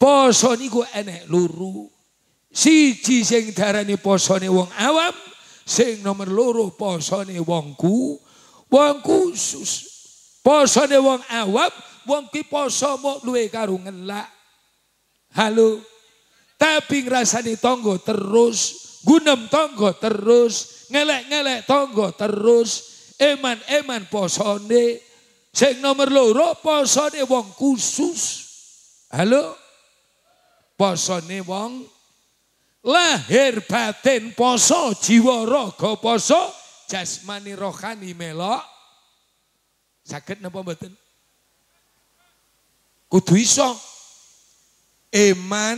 Poso niku enek luru. Siji sing darani posone wong awam, sing nomor loro posone wong ku, wong khusus. Posone wong awam, wong ki poso mok luwe karo ngelak. Halo. Tapi ngrasani tonggo terus, gunem tonggo terus, ngelek-ngelek tonggo terus, eman-eman posone. Sing nomor loro posone wong khusus. Halo. Posone wong lahir batin poso jiwa raga poso jasmani rohani melok sakit napa mboten kudu iso iman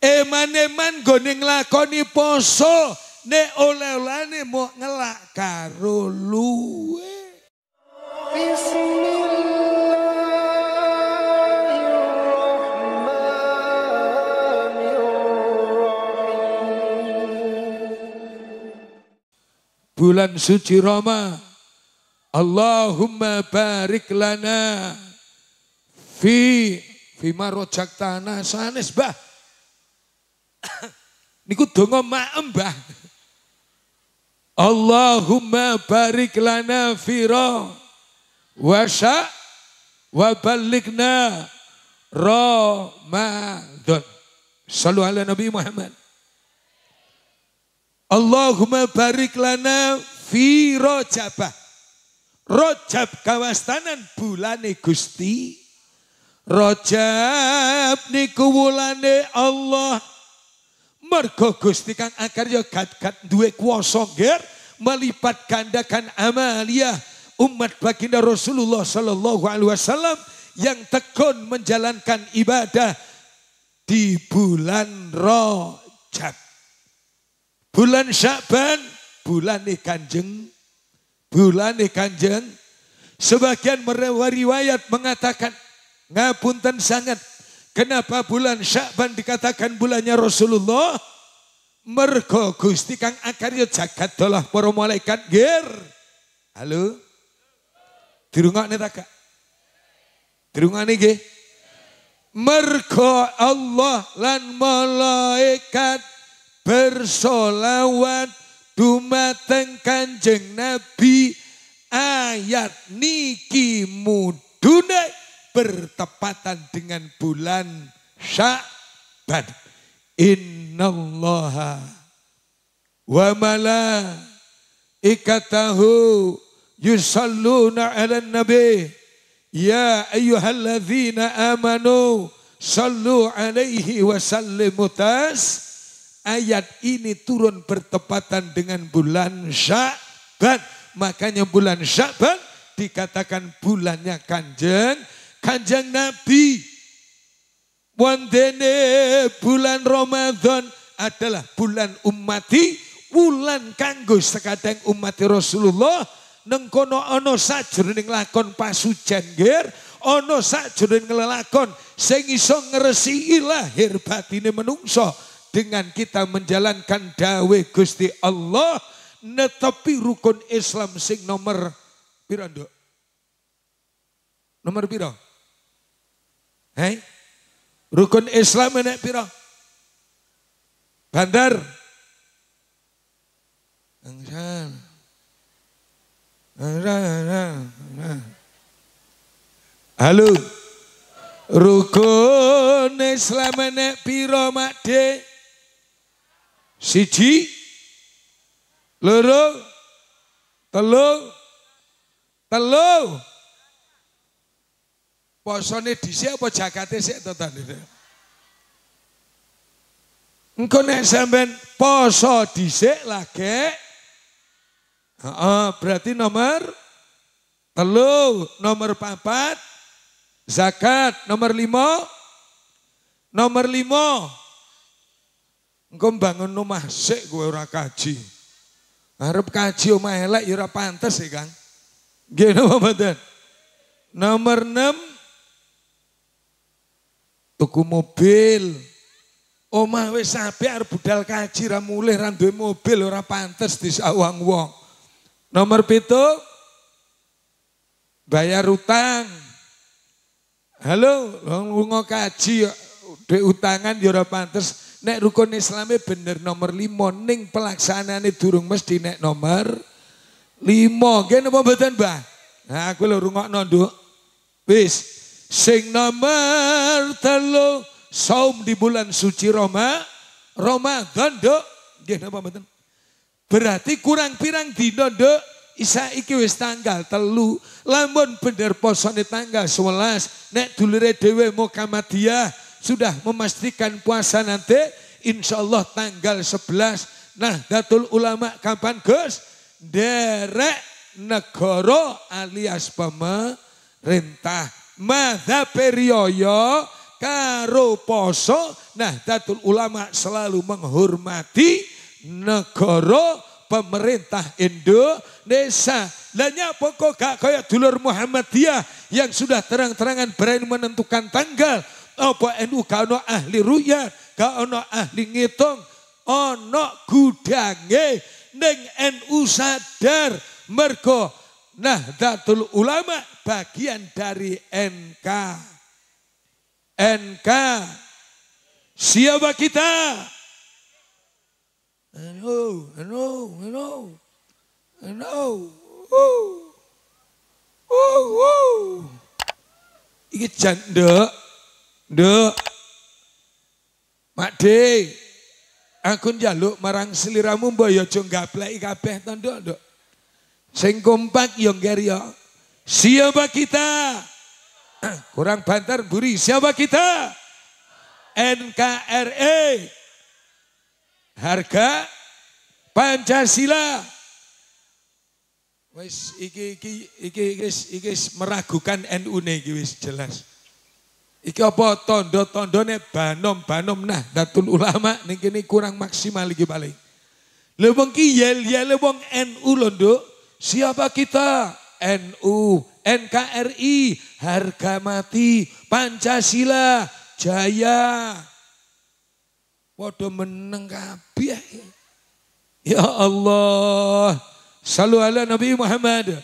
eman iman gone nglakoni poso nek ole-ole... olehane mo ngelak karo luwe Bismillah. bulan suci Roma. Allahumma barik lana fi fima rojak tanah sanes bah. Niku dongo maem bah. Allahumma barik lana fira wasa wa balikna Ramadan. ala Nabi Muhammad. Allahumma barik lana fi rojabah. Rojab kawastanan bulane Gusti. Rojab niku wulane Allah. Mergo Gusti kang akar ya gad-gad duwe kuasa ger. melipat gandakan amalia umat baginda Rasulullah sallallahu alaihi wasallam yang tekun menjalankan ibadah di bulan Rojab. Bulan Syakban, bulan nih kanjeng. Bulan nih kanjeng. Sebagian riwayat mengatakan, ngapunten sangat. Kenapa bulan Syakban dikatakan bulannya Rasulullah? Mergo Gusti kang akarya jagat dolah para malaikat ger. Halo. Dirungokne ta, Kak? Dirungokne nggih? Mergo Allah lan malaikat bersolawat dumateng kanjeng Nabi ayat niki mudune bertepatan dengan bulan Sya'ban. Innallaha wa mala ikatahu yusalluna ala nabi ya ayyuhalladzina amanu sallu alaihi wa sallimu taslim ayat ini turun bertepatan dengan bulan Syaban. Makanya bulan Syaban dikatakan bulannya kanjeng, kanjeng Nabi. Wandene bulan Ramadan adalah bulan umati, bulan kanggo sekadang umati Rasulullah. Nengkono ono sajroning lakon pasujan ger, ono sajroning lakon sing iso ngresiki lahir batine menungso dengan kita menjalankan dawe Gusti Allah netepi rukun Islam sing nomor pira nduk? Nomor pira? Hei? Rukun Islam enek pira? Bandar. Angsan. Halo. Rukun Islam enek piro Mak Dek? Siji, loro, telu, telu. Posone dhisik apa jakate sik to tadi? Engko nek sampean poso dhisik lagi Heeh, berarti nomor telu, nomor papat, zakat, nomor lima, nomor lima, Engkau bangun rumah sik kowe ora kaji. Arep kaji omah elek ya ora pantes ya, Kang. Nggih napa mboten? Nomor 6 tuku mobil. Omah wis apik arep budal kaji ra mulih ra mobil ora pantes disawang wong. Nomor 7 bayar utang. Halo, wong lunga kaji utangan ya ora pantes Nek rukun islami e bener nomor lima. Ning itu durung mesti nek nomor lima. Gini apa betul mbak? Nah aku lo rungok nonduk. bis. Sing nomor telu. Saum di bulan suci Roma. Roma gondo. Gini apa betul? Berarti kurang pirang di nondo. Isa iki wis tanggal telu. Lamun bener posone tanggal sebelas. Nek dulure dewe Muhammadiyah sudah memastikan puasa nanti insya Allah tanggal 11 nah datul ulama kapan Gus derek Negoro alias pemerintah Mada perioyo karo poso nah datul ulama selalu menghormati Negoro pemerintah Indonesia. lainnya pokok kak kayak dulur Muhammadiyah yang sudah terang-terangan berani menentukan tanggal apa NU gak ono ahli ruya, gak ono ahli ngitung, ono gudange neng NU sadar mergo datul Ulama bagian dari NK. NK siapa kita? No, no, no, no. Oh, oh, oh. ini jandek. Mak Makde. Aku njaluk marang seliramu mbok ya aja gableki kabeh to, Nduk, Nduk. Sing kompak ya ngger ya. Siapa kita? Kurang bantar buri, siapa kita? NKRI. Harga Pancasila. Wis iki iki iki wis iki meragukan NU ne iki wis jelas. Iki apa tondo-tondone banom-banom nah datul ulama nih kini kurang maksimal lagi paling. Lebong ki yel yel lebong NU londo. Siapa kita? NU, NKRI, harga mati, Pancasila, jaya. Waduh meneng kabeh. Ya Allah. Salu ala Nabi Muhammad.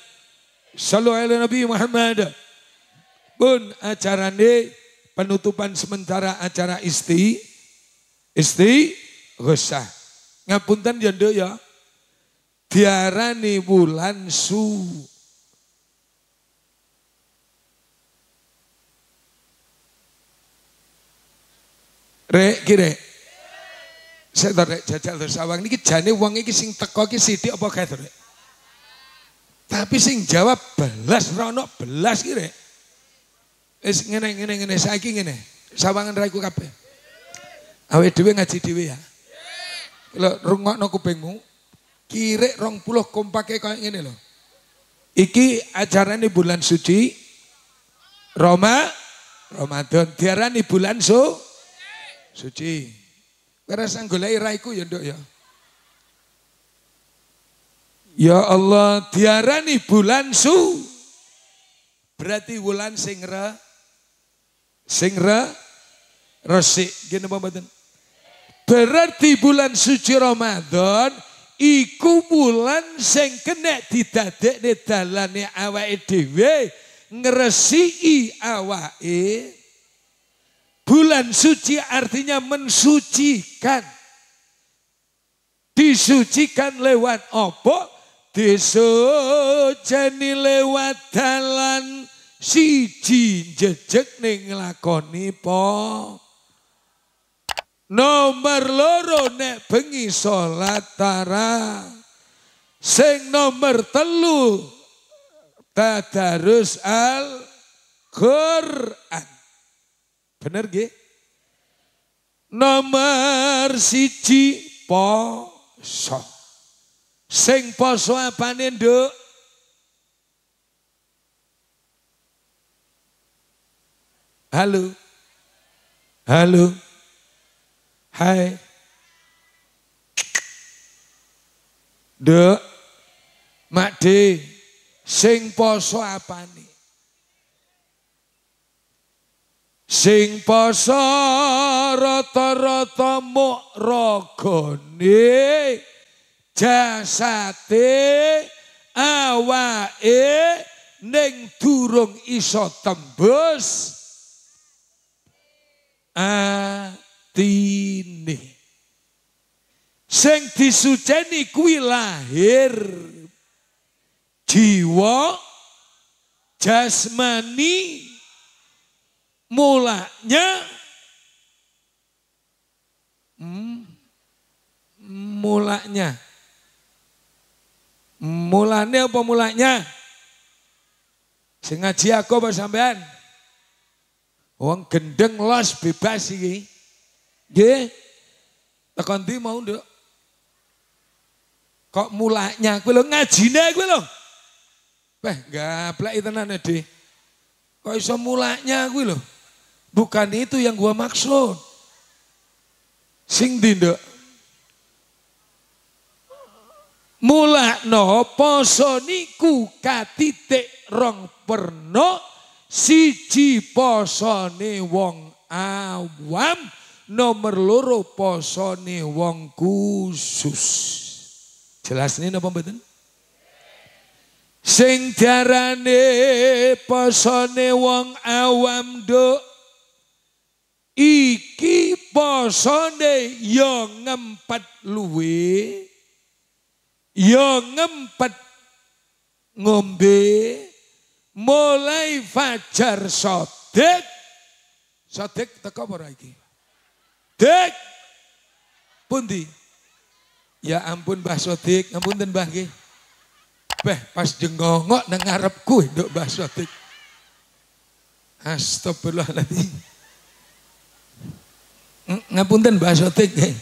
Salu ala Nabi Muhammad. Pun ni penutupan sementara acara isti isti gosah ngapunten ya nduk ya diarani wulan su Rek kire. Saya tarik rek jajal terus awang ini jane wong ini sing teko iki sidi apa gak Tapi sing jawab belas rono belas kire. Wis ngene ngene ngene saiki ngene. Sawangan raiku kabeh. Awe dhewe ngaji dhewe ya. Kula rungokno kupingmu. rong puluh kompake kaya ngene lho. Iki acara ajarane bulan suci Roma Ramadan diarani bulan su suci. Kerasa golek raiku ya nduk ya. Ya Allah diarani bulan su berarti bulan sing re Sing re, resik. Gini bapak Berarti bulan suci Ramadan iku bulan sing kena di dalane awake dhewe ngresiki awake. Bulan suci artinya mensucikan. Disucikan lewat opo? disucikan lewat dalan siji jejek ning nglakoni po nomor loro nek bengi salat tara sing nomor telu tadarus al Quran bener nggih nomor siji poso sing poso apane nduk Halo. Halo. Hai. De. makdi, Sing poso apa nih? Sing poso rata-rata muk rogone jasate awae ning durung iso tembus. atine. Sing disuceni kuwi lahir jiwa jasmani mulanya hmm, mulanya mulanya apa mulanya sengaja aku bersampean sampean Wong gendeng los bebas iki. Nggih. Tekan ndi mau nduk? Kok mulaknya kuwi lho ngajine kuwi lho. Wah, gaplek tenan Dik. Kok iso mulaknya kuwi lho? Bukan itu yang gua maksud. Sing ndi nduk? Mulakno poso niku katitik rong perno siji posone wong awam nomor loro posone wong khusus jelas ini apa mboten sing diarani posone wong awam do iki posone yo ngempet luwe yo ngempet ngombe mulai fajar sodik sodik teko apa lagi dik pundi ya ampun Mbah Sodik ampun dan Mbah nggih Beh pas jengongok nang ngarepku nduk Mbah Sodik Astagfirullahaladzim ngapunten Mbah Sodik nggih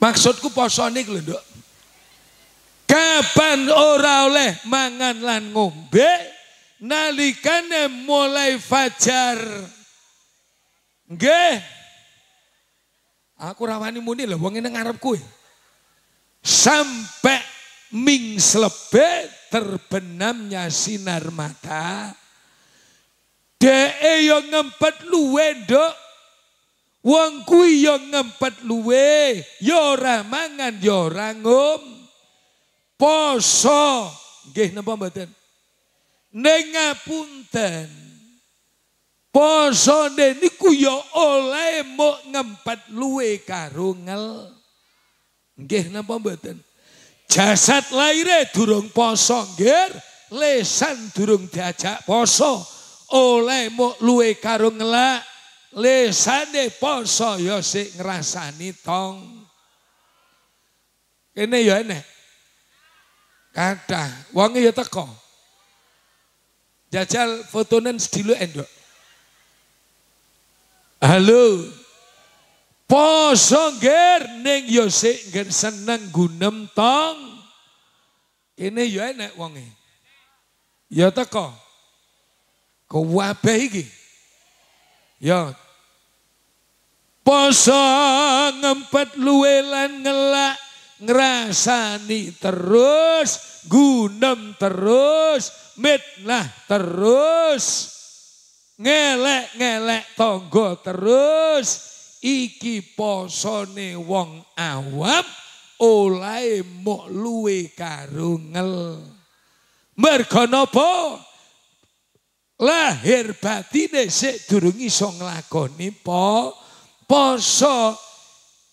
Maksudku posonik niku lho nduk Kapan ora oleh mangan lan ngombe nalikane mulai fajar. Nggih. Aku rawani muni lho wong ngarep ngarepku. Sampai ming selebet terbenamnya sinar mata. Dee yo ya ngempet luwe dok. Wong kuwi yo ya ngempet luwe, yo ya ora mangan, yo ora ngombe. poso nggih napa mboten ning ngapunten posone niku ya oleh mbok ngempat, luwe karungel, ngel nggih napa mboten jasad laire durung poso nggir lesan durung diajak poso oleh mbok luwe karungel, ngelak lesane poso ya sik ngrasani tong kene ya enek Kadah wangi ya teko. Jajal fotonen sedilu endok. Halo. Poso neng neng ya ger seneng gunem tong. ini ya enak wangi Ya teko. wabah ini. Ya. posong ngempet luwe lan ngelak ngrasani terus, gunem terus, mitnah terus, ngelek-ngelek tonggo terus, iki posone wong awam, olae mok luwe karungel. Merkonopo, lahir batine sik durung iso nglakoni po, posok,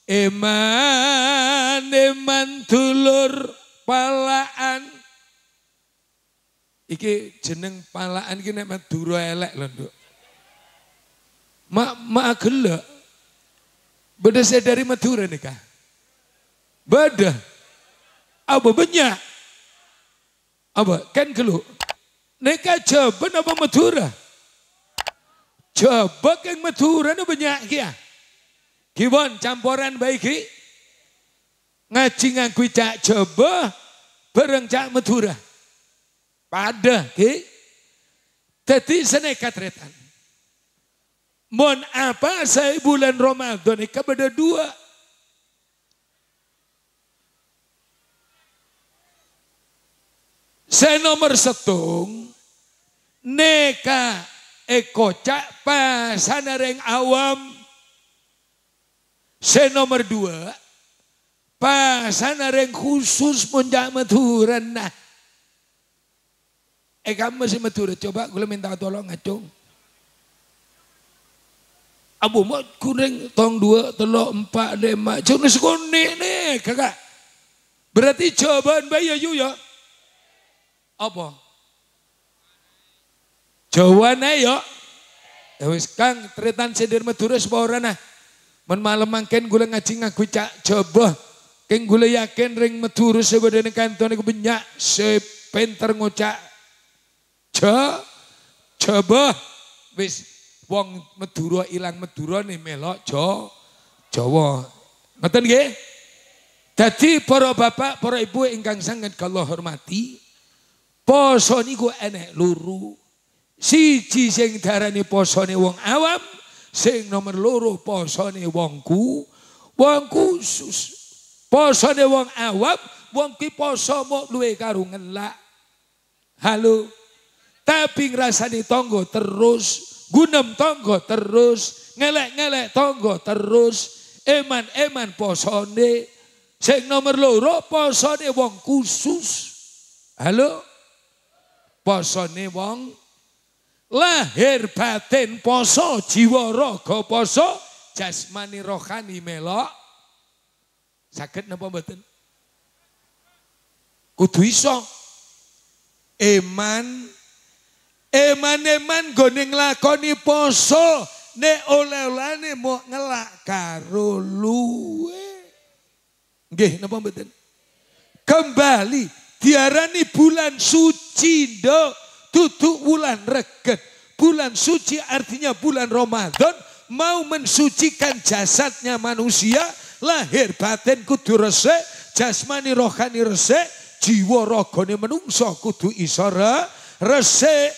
Eman, eman dulur palaan. Iki jeneng palaan iki nek Madura elek lho, Nduk. ma ma gelo. Beda saya dari Madura nih kah? Beda. Apa banyak? Apa? Kan gelo. Neka coba apa Madura? Coba, yang Madura ini banyak ya. Kibon campuran baiki. Ngaji ngaku cak coba Bareng cak metura. Pada ki. teti senekat retan. Mon apa saya bulan Ramadan kepada dua. Saya nomor setung. Neka Eko cak pas sana reng awam Se nomor dua, pasan reng khusus punjak meturan nah. Eh kamu masih meturan, coba gue minta tolong ngacung. Abu mau kuning tong dua telok empat lima cung nih nih kakak. Berarti jawaban bayi ya, ayu ya. Apa? Jawaban ayo. Ya wis Kang, tretan sedir Madura sepaorana. Men malam mangken gula ngaji ngaku cak coba. Keng gula yakin ring meturu sebadane kanton iku banyak sepenter ngocak. Co coba wis wong meturu ilang meturu nih melo co. Jawa. Ngoten nggih? Jadi para bapak, para ibu ingkang sangat kalau hormati, poso niku enek luru. Siji sing darani posone wong awam, Sing nomor loro posone wong ku, wong khusus. Posone wong awam, wong ki poso mok luwe karung ngelak. Halo. Tapi ngerasa tangga terus, gunem tonggo terus, ngelek-ngelek tonggo terus. Eman-eman posone. Sing nomor loro posone wong khusus. Halo. Posone wong lahir batin poso jiwa raga poso jasmani rohani melok sakit napa mboten kudu iso iman eman iman gone nglakoni poso ne oleh-olehane mau ngelak karo luwe nggih napa mboten kembali diarani bulan suci ndok duduk bulan reget. Bulan suci artinya bulan Ramadan mau mensucikan jasadnya manusia, lahir batin kudu resek. jasmani rohani resek. jiwa rohani menungso kudu isara resek.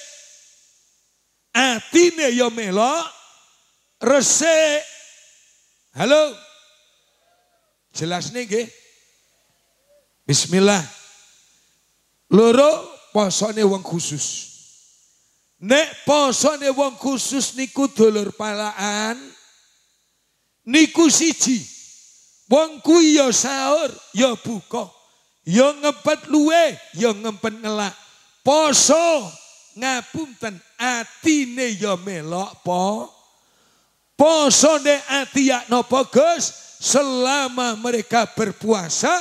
Atine ya melok Resek. Halo. Jelas nih nggih. Bismillah. Loro posone wong khusus. Nek posone wong khusus niku dulur palaan niku siji. Wong kuwi ya sahur, ya buka, ya ngempet luwe, ya ngempet ngelak. Poso ngapunten atine ya melok po. Posone ati yak napa Gus? Selama mereka berpuasa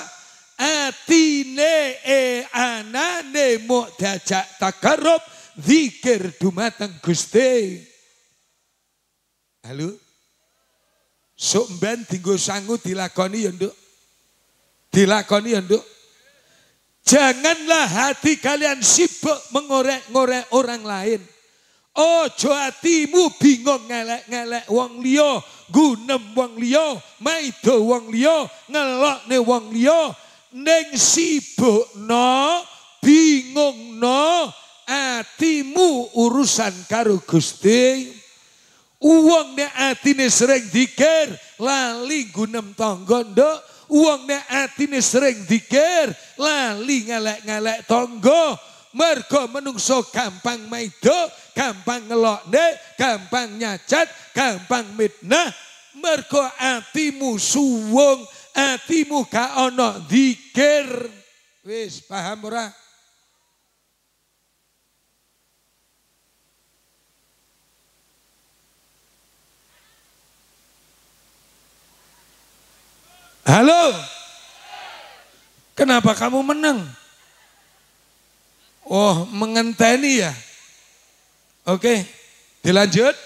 atine e anane muk dajak takarub zikir dumateng Gusti. Halo? Sok mban dinggo sangu dilakoni ya nduk. Dilakoni ya nduk. Janganlah hati kalian sibuk mengorek-ngorek orang lain. Ojo hatimu bingung ngelek-ngelek wong liya, gunem wong liya, maido wong liya, ngelokne wong liya, ning sibukna bingungna atimu urusan karo Gusti wong nek atine sering dikir lali gunem tangga nduk wong nek atine sering dikir lali ngelek-ngelek tangga mergo menungso gampang maido gampang ngelokne gampang nyacat gampang mitnah mergo atimu suwung atimu gak ono dzikir. Wis paham ora? Halo? Kenapa kamu menang? Oh, mengenteni ya. Oke, dilanjut.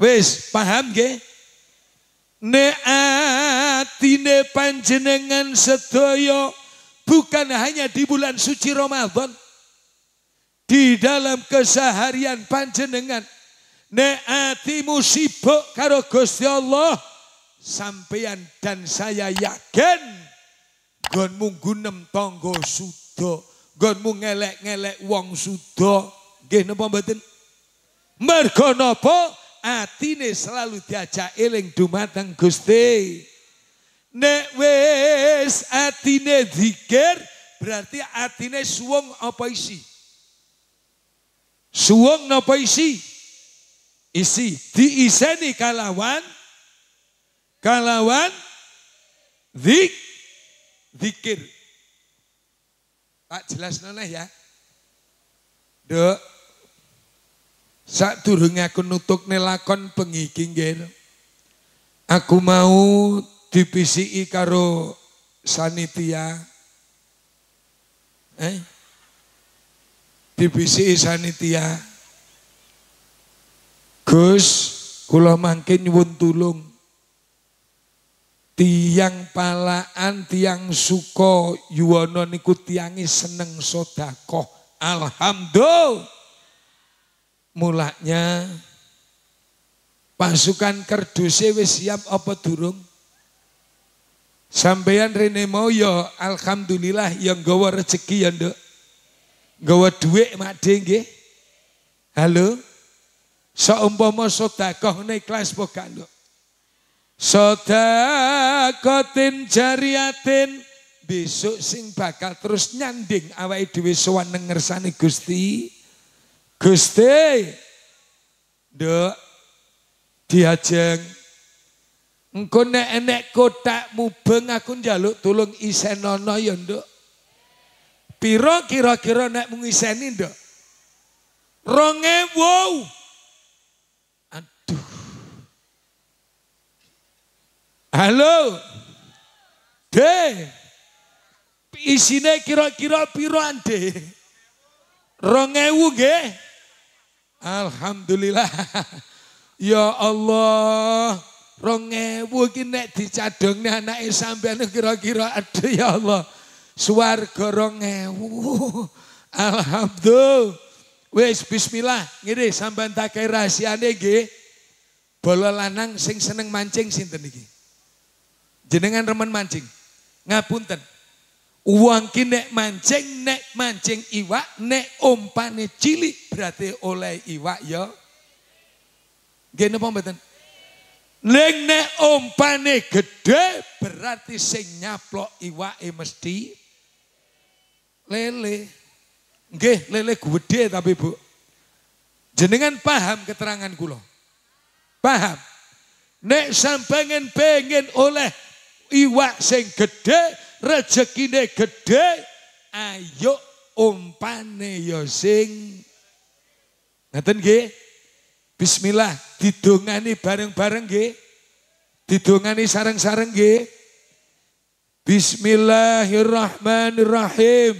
Wis, paham gak? Nek atine panjenengan sedaya bukan hanya di bulan suci Ramadan. Di dalam keseharian panjenengan. Nek atimu sibuk karo Gusti Allah. Sampeyan dan saya yakin. Gonmu gunem tonggo sudo. Gonmu ngelek-ngelek wong sudo. Gini apa mboten? Mergo atine selalu diajak eling dumateng Gusti. Nek wis atine zikir berarti atine suwung apa isi? Suwung napa isi? Isi diiseni kalawan kalawan zik zikir. Pak jelas nana ya. Duh, Sadurunge aku nutukne lakon bengi iki Aku mau dipisiki karo sanitia. Eh? Dipisiki sanitia. Gus, kula mangke nyuwun tulung. Tiang palaan, tiang suko, yuwono niku tiangi seneng sodakoh. Alhamdulillah. Mulanya pasukan kerduse wis siap apa durung? Sampeyan rene mau ya alhamdulillah yang gawa rezeki ya nduk. Gawa duit mak dengge, Halo. Saumpama sedekah naik kelas bukan nduk? Sedekatin jariatin besok sing bakal terus nyanding awai duwe sowan nengersani Gusti. Gusti De. diajeng engko nek enek kotak mubeng aku njaluk tulung isenono ya Nduk. Piro kira-kira nek mung iseni Nduk? 2000. Aduh. Halo. De. Isine kira-kira piroan, De? Rongewu ge. Alhamdulillah. Ya Allah. Rongewu ki nek anak anake sampean kira-kira aduh ya Allah. Suarga rongewu. Alhamdulillah. Wes bismillah Ngiri sampean takai rahasia rahasiane ge. Bola lanang sing seneng mancing sinten iki? Jenengan remen mancing. Ngapunten. Uang ki nek mancing, nek mancing iwak, nek umpane cilik berarti oleh iwak ya. Gini napa mboten? Neng nek umpane gede berarti sing nyaplok iwake mesti lele. Nggih, lele gede tapi Bu. Jenengan paham keterangan kulo. Paham? Nek sampengen pengen oleh iwak sing gede rezekine gede, ayo umpane ya sing ngaten nggih. Bismillah didongani bareng-bareng nggih. Didongani sareng-sareng nggih. Bismillahirrahmanirrahim.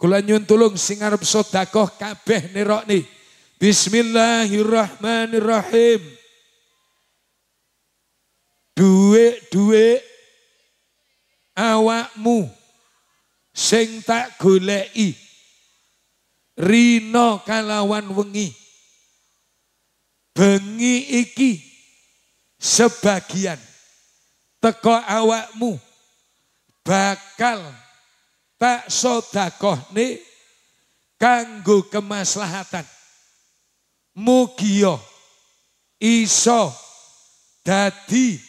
Kula nyun tulung sing arep sedekah kabeh nerokni. Bismillahirrahmanirrahim duwe-duwe awakmu sing tak golei rino kalawan wengi bengi iki sebagian teko awakmu bakal tak sodakohne kanggo kemaslahatan mugiyo iso dadi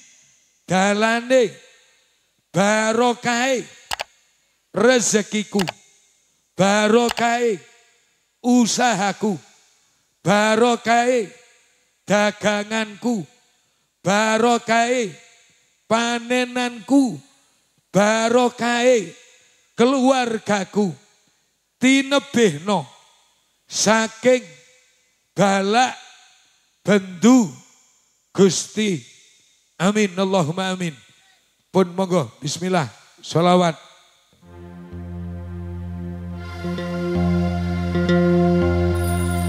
galane, barokai, rezekiku, barokai, usahaku, barokai, daganganku, barokai, panenanku, barokai, keluargaku, tinebihno, saking balak bendu Gusti Amin, Allahumma amin. Pun monggo, bismillah, salawat.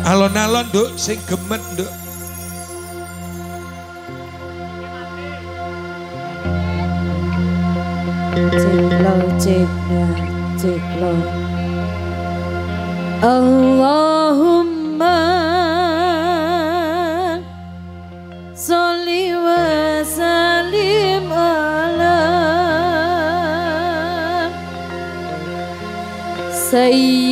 Alon-alon duk, sing gemet duk. Ciklo, ciklo, ciklo. Allahumma Né? e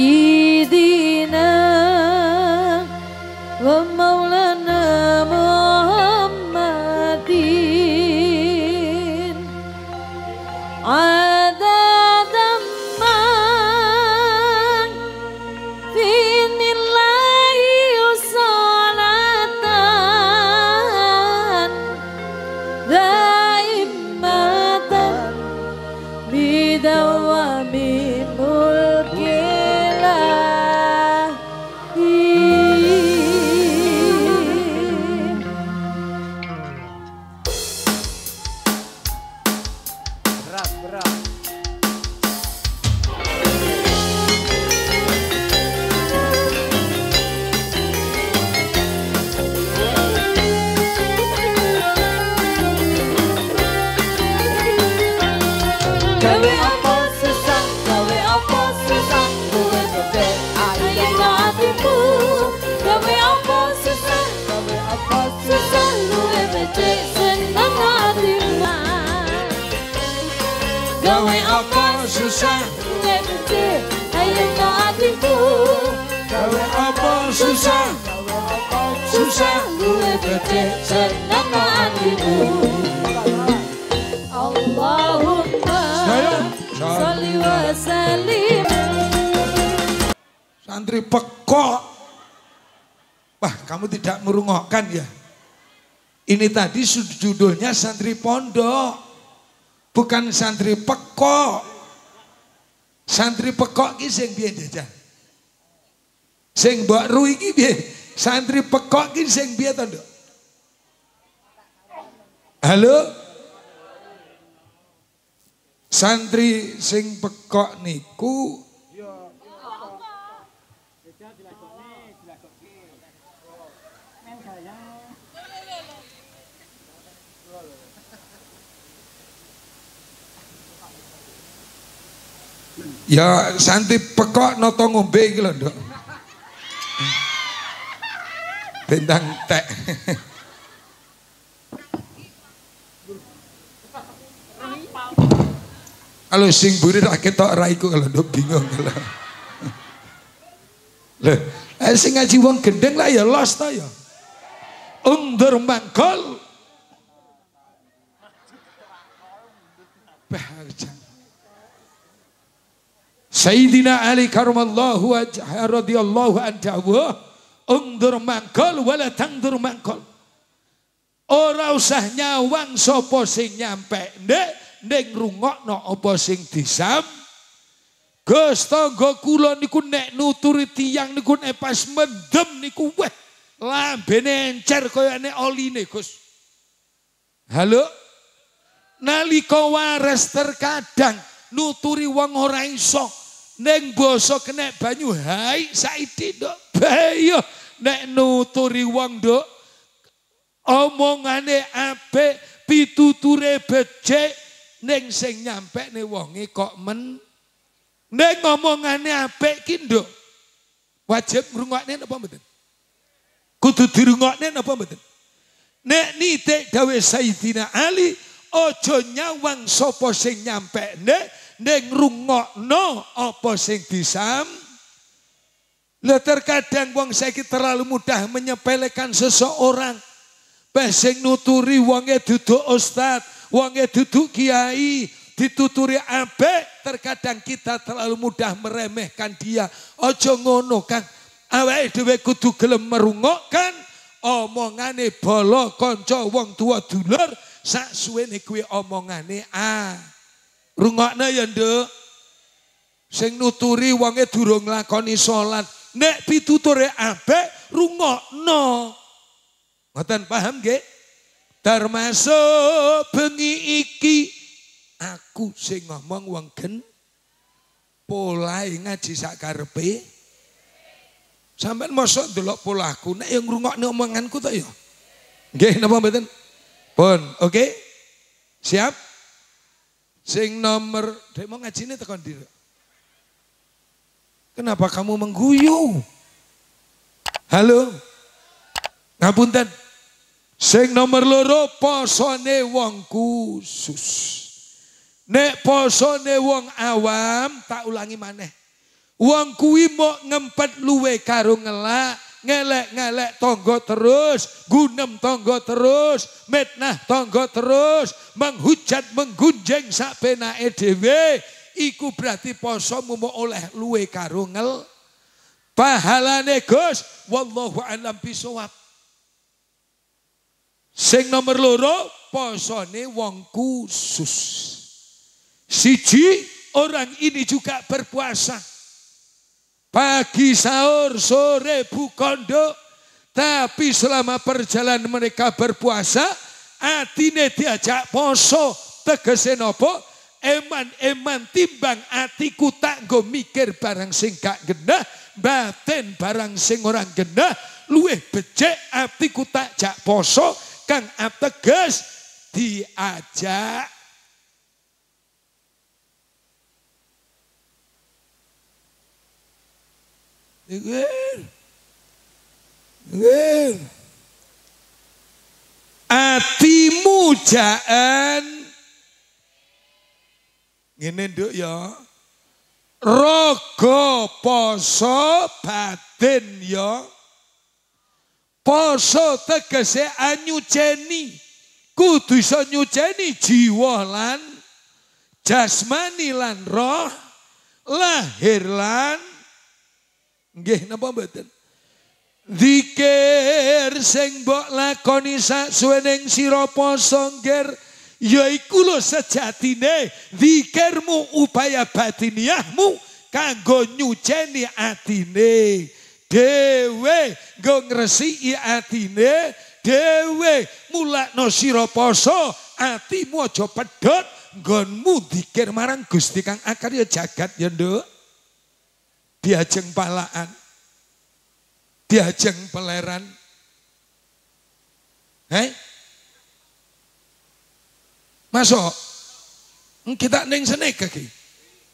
ini tadi judulnya santri pondok. Bukan santri pekok. Santri pekok ki sing piye jajah? Sing mbok ru iki piye? Santri pekok ki sing piye to, Nduk? Halo? Santri sing pekok niku Ya santi pekok noto ngombe iki lho, Nduk. Bintang tek. Kalau sing buri tak ketok ra iku lho, Nduk bingung lho. Lho, eh, sing ngaji wong gendeng lah ya los ta ya. Undur mangkol Sayyidina Ali karamallahu wajah radhiyallahu anhu undur mangkol wala tangdur mangkol. Ora usah nyawang sapa sing nyampe ndek ning rungokno apa sing disam. Gus tangga kula niku nek nuturi tiyang niku nek pas mendem niku weh lambene encer kaya nek oline Gus. Halo? Nalika waras terkadang nuturi wong ora isok Neng boso kena banyu hai saiti dok bayo nek nuturi wong dok omongane ape pituture becek neng sing nyampe ne wonge kok men neng omongane ape kindo wajib ngrungokne napa mboten kudu dirungokne napa mboten nek nitik dawe Saidina Ali Ojo nyawang sapa sing nyampe nek ning rungokno apa sing disam. le terkadang wong saiki terlalu mudah menyepelekan seseorang. Bah sing nuturi wonge duduk ustad, wonge duduk kiai, dituturi abek, terkadang kita terlalu mudah meremehkan dia. Ojo ngono Kang. Awake dhewe kudu gelem merungokkan omongane bala kanca wong tua dulur sak suwene kuwi omongane a. Ah. Rungokne ya, Nduk. Sing nuturi wonge durung lakoni salat. Nek pituture apik, rungokno. Ngoten paham nggih? Termasuk bengi iki aku sing ngomong wong gen polahe ngaji sak karepe. Sampeyan mosok delok polaku, nek yang ngrungokne omonganku to ya. Nggih, napa mboten? Pun, oke? Okay? Siap? Sing nomor, dek mau ngaji ini tekan diri. Kenapa kamu mengguyu? Halo? Ngapunten. Sing nomor loro posone wong khusus. Nek posone wong awam, tak ulangi maneh. Wong kuwi mau ngempet luwe karo ngelak, ngelek-ngelek tonggo terus, gunem tonggo terus, metnah tonggo terus, menghujat menggunjeng sak pena EDW, iku berarti posomu mau oleh luwe karungel, pahala negos, wallahu alam bisawab. Sing nomor loro, posone wong khusus. Siji, orang ini juga berpuasa. Pagi sahur, sore bukondo. Tapi selama perjalanan mereka berpuasa, atine diajak poso. Tegese nopo? Eman-eman timbang atiku tak go mikir barang sing gak genah. Batin barang sing orang genah. Luweh becek atiku tak jak poso. Kang ateges diajak Minggir. Minggir. Atimu jaan Ini duk ya. Rogo poso batin ya. Poso tegese jeni. Kudu iso nyuceni jiwa lan jasmani lan roh, lahir lan Nggih napa mboten? Dikir sing mbok lakoni sasuwening sira poso ngger yaiku lho sejatine dikirmu upaya batiniahmu kanggo nyuceni atine dhewe nggo ngresiki atine dhewe mulakno sira poso atimu aja pedhot nggonmu dikir marang Gusti Kang Akarya jagat ya nduk diajeng palaan, diajeng peleran. Hei? Masuk? Kita neng senek kaki.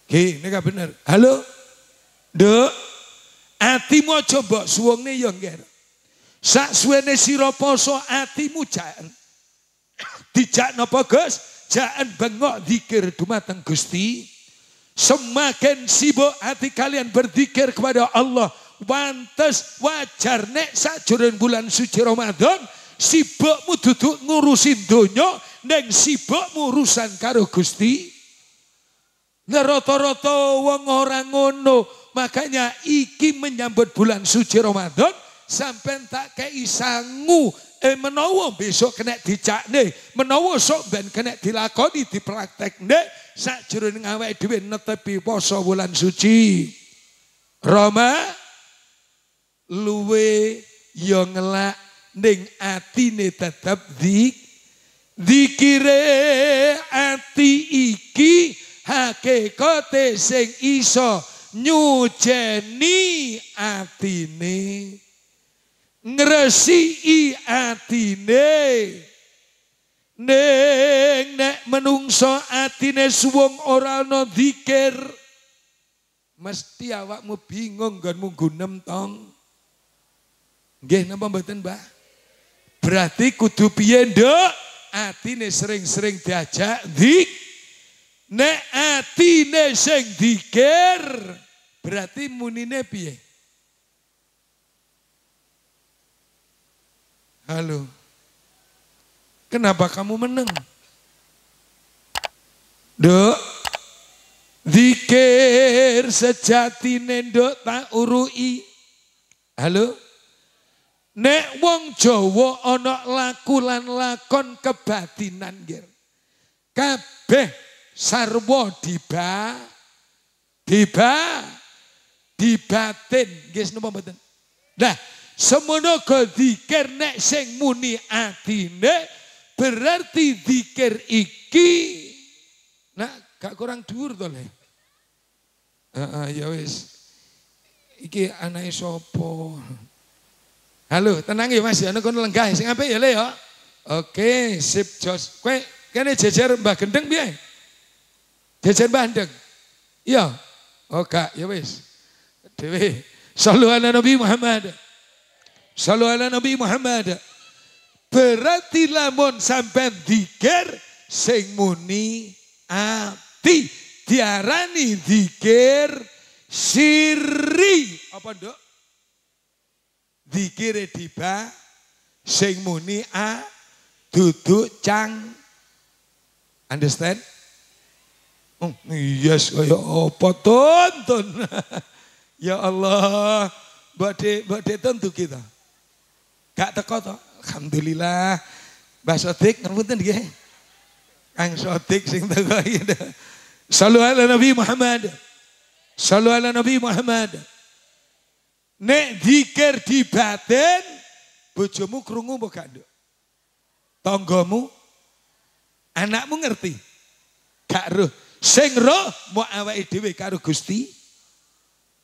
Oke, ini gak bener. Halo? Ati Atimu coba mbok nih yang ngger. Sak suwene siro poso atimu jangan. Dijak nopo Gus? Jangan bengok dikir dumateng Gusti Semakin sibuk hati kalian berzikir kepada Allah. Wantes wajar nek sajuran bulan suci Ramadan. Sibukmu duduk ngurusin donya. Neng sibukmu urusan karo Gusti. neroto roto wong orang ngono. Makanya iki menyambut bulan suci Ramadan. Sampai tak keisangu eh menawa besok kena nih. menawa sok ben kena dilakoni nih. sakjroning awake dhewe netepi poso bulan suci. Roma luwe ya ngelak ning atine tetep dik dikire ati iki hakikate sing iso nyujeni atine ngresi atine Neng nek menungso atine suwong oral no dikir, mesti awakmu bingung nggonmu gunem tong. Gih, nama mboten, Mbah? Berarti kudu piye, Atine sering-sering diajak dik. Nek atine sing dikir, berarti munine piye? Halo. Kenapa kamu menang? Dok, zikir sejati nendok tak urui. Halo? Nek wong Jawa onok lakulan lakon kebatinan Gir. Kabeh sarwo diba diba dibatin guys napa mboten. Nah, semono go nek sing muni atine Berarti zikir iki nak gak kurang dhuwur to le. Heeh ya wis. Iki anake sapa? Halo, tenang ya Mas, ana ya, kono lenggah sing apik ya le ya. Oke, sip Jos. Kowe kene jejer Mbah Gendeng piye? Jejer Mbah Gendeng. Iya. Oh gak ya wis. dewi Sallu ala Nabi Muhammad. Sallu ala Nabi Muhammad. Berarti lamun sampai dikir sing muni ati diarani dikir siri. Apa dok Dikir diba sing muni a duduk cang. Understand? Oh, yes, kaya apa tonton. ya Allah, badai badai tentu kita. Gak teko toh. Alhamdulillah. Mbah Sodik ngerpunten nggih. Kang Sodik sing teko iki. ala Nabi Muhammad. Sallu ala Nabi Muhammad. Nek zikir di batin bojomu kerungu apa gak nduk? anakmu ngerti? Gak roh. Sing roh mau awake dhewe karo Gusti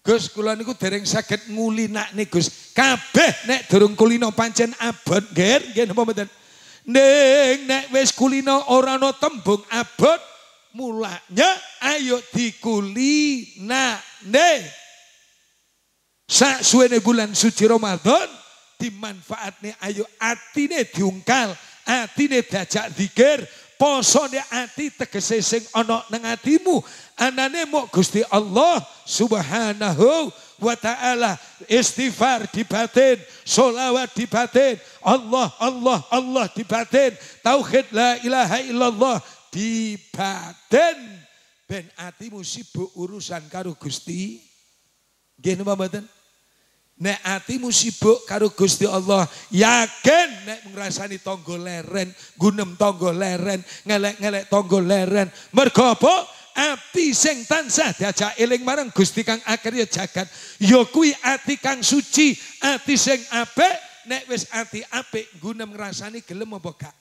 Gus kula niku dereng saged ngulinakne Gus. Kabeh nek durung kulino pancen abot nggih napa mboten. Ning nek wis kulino ora ana tembung abot mulanya ayo dikulinakne. Sak suwene bulan suci Ramadan dimanfaatne ayo atine diungkal, atine dajak zikir, Poso di ati tegese sing ana nang atimu. Anane mok Gusti Allah Subhanahu wa taala. Istighfar di batin, solawat di batin, Allah Allah Allah di batin, tauhid la ilaha illallah di batin. Ben atimu sibuk urusan karo Gusti. Nggih napa mboten? Nek atimu sibuk karo Gusti Allah, yakin nek ngrasani tonggo leren, gunem ngelek-ngelek tonggo leren. Mergo apa? Ati sing tansah diajak eling marang Gusti Kang Akhirnya jagat. Ya kuwi ati kang suci, ati sing apik, nek wis ati apik gunem ngrasani gelem apa gak?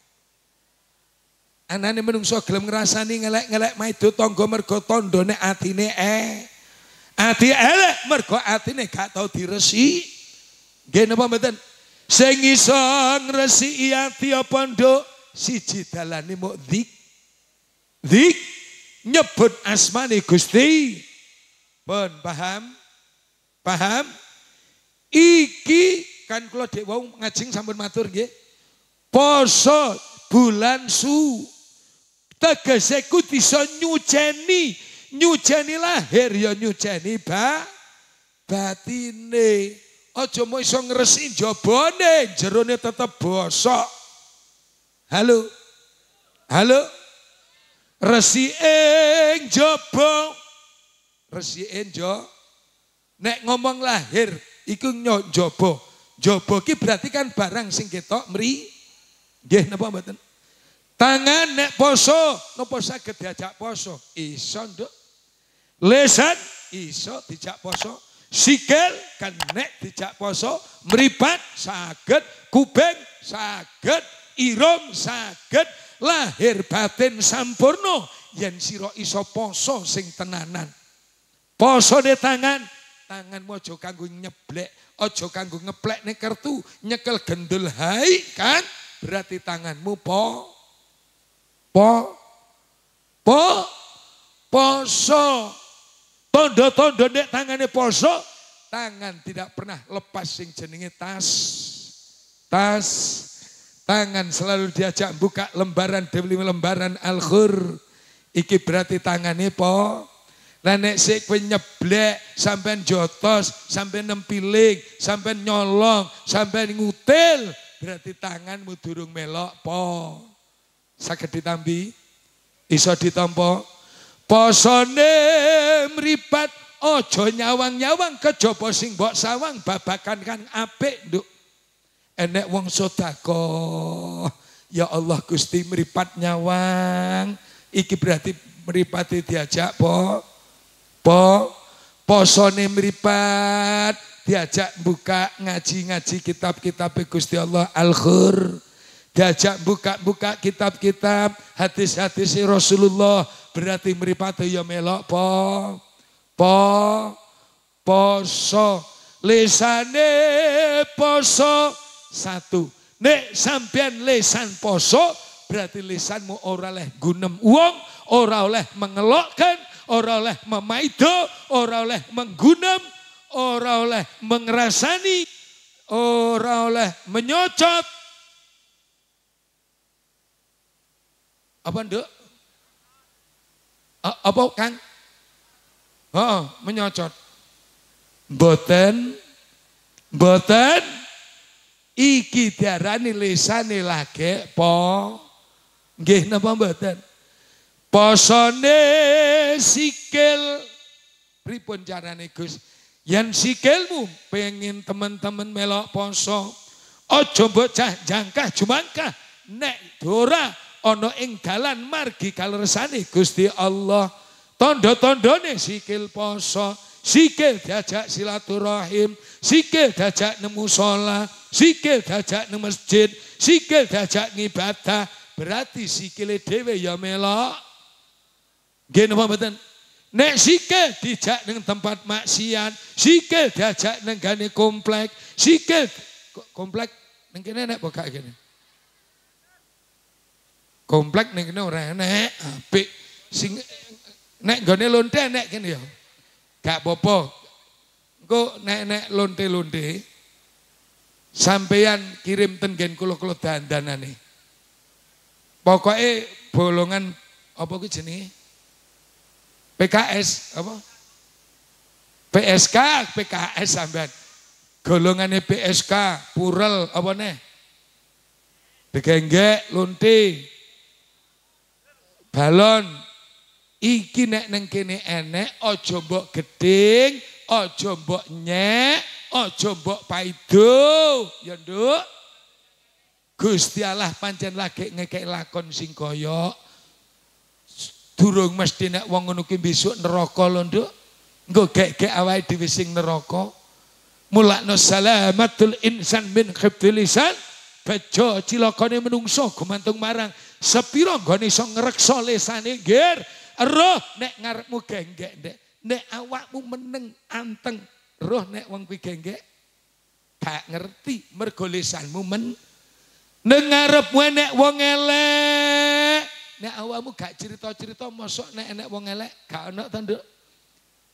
Anane menungso gelem ngrasani ngelek-ngelek maido tonggo mergo tondo nek atine eh Ati elek mergo atine gak tau diresi. Nggih napa mboten? Sing iso ngresi ati apa nduk? Siji dalane mau dik. Dik nyebut asmane Gusti. Pun paham? Paham? Iki kan kula dek wau ngajing sampun matur nggih. Poso bulan su tegese ku bisa nyuceni Nyujeni lahir ya nyujeni ba batine. Aja mau iso ngresi jabone, jerone tetep bosok. Halo. Halo. Resi ing jaba. Resi ing jo. Nek ngomong lahir iku nyok jaba. Jaba ki berarti kan barang sing ketok mri. Nggih napa mboten? Tangan nek poso, napa saged diajak poso? Iso, Nduk. Lesan iso dijak poso. Sikil kenek dijak poso. Meripat saged. Kubeng saged. Irom saged. Lahir batin sampurno. Yang siro iso poso sing tenanan. Poso di tangan. Tanganmu mau ojo kanggu nyeblek. Ojo kanggu ngeplek nih kartu. Nyekel gendul hai kan. Berarti tanganmu po. Po. Po. Poso. Tondo-tondo nek tangane poso, tangan tidak pernah lepas sing jenenge tas. Tas tangan selalu diajak buka lembaran demi lembaran Al-Qur. Iki berarti tangane po. Lah nek sik kowe nyeblek, sampean jotos, sampean nempiling, sampean nyolong, sampean ngutil, berarti tanganmu durung melok po. Saged ditambi? Iso ditampa? Posone meripat, ojo nyawang-nyawang kejaba sing bok sawang babakan kang ape nduk. Enek wong sedekah. Ya Allah Gusti meripat nyawang. Iki berarti meripati diajak po. Po posone meripat diajak buka ngaji-ngaji kitab-kitab Gusti Allah Al-Khur. Diajak buka-buka kitab-kitab hadis-hadis Rasulullah berarti meripati ya melok po po poso lesane poso satu nek sampean lesan poso berarti lesanmu ora leh gunem uang ora leh mengelokkan ora leh memaido ora leh menggunem ora leh mengerasani ora leh menyocot apa ndak apa Kang? Oh, menyocot. Boten boten iki diarani lisane lage po nggih napa boten? Posone sikil pripun carane Gus? Yen sikilmu pengen teman-teman melok poso, ojo mbok jangkah jumangkah nek dora Ono ing dalan margi kaleresane Gusti Allah. Tondo-tondone tondo sikil poso, sikil diajak silaturahim, sikil diajak nemu sholat, sikil diajak nemu masjid, sikil diajak ngibadah, berarti sikile dhewe ya melok. Nggih napa mboten? Nek sikil dijak neng tempat maksiat, sikil diajak neng gane komplek, sikil komplek neng kene nek buka kene. Komplek ning kene ora enek, apik. Sing nek gone lonte enek kene ya. Gak popo. apa Engko nek-nek lonte-lonte sampeyan kirim ten gen kula-kula dandanane. Pokoke bolongan apa kuwi jenenge? PKS apa? PSK, PKS sampean. Golongannya PSK, Purel apa nih? Degenggek, Lunti, balon iki nek neng kene enek aja mbok gething aja mbok nyek aja mbok paido ya nduk Gusti Allah pancen lagi ngekek lakon sing koyok. durung mesti nek wong ngono ki besok neraka lho nduk nggo gek-gek awake dhewe sing neraka mulakno salamatul insan min khiftilisan bejo cilakane menungso gumantung marang Sepiro nggone iso ngrekso lesane, Nggir. Roh nek ngarepmu genggek, Nek awakmu meneng anteng, roh nek wong kuwi genggek gak ngerti mergo lesanmu men neng ngarepmu nek wong elek. Nek awakmu gak cerita-cerita mosok nek enek wong elek gak ana to, Nduk.